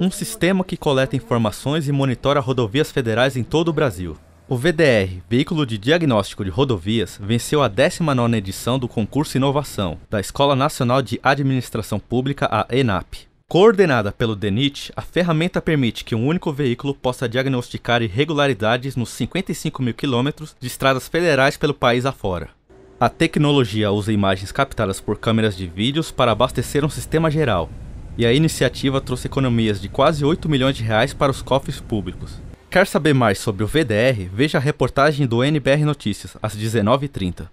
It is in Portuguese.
um sistema que coleta informações e monitora rodovias federais em todo o Brasil. O VDR, Veículo de Diagnóstico de Rodovias, venceu a 19ª edição do concurso Inovação da Escola Nacional de Administração Pública, a ENAP. Coordenada pelo DENIT, a ferramenta permite que um único veículo possa diagnosticar irregularidades nos 55 mil quilômetros de estradas federais pelo país afora. A tecnologia usa imagens captadas por câmeras de vídeos para abastecer um sistema geral, e a iniciativa trouxe economias de quase 8 milhões de reais para os cofres públicos. Quer saber mais sobre o VDR? Veja a reportagem do NBR Notícias, às 19h30.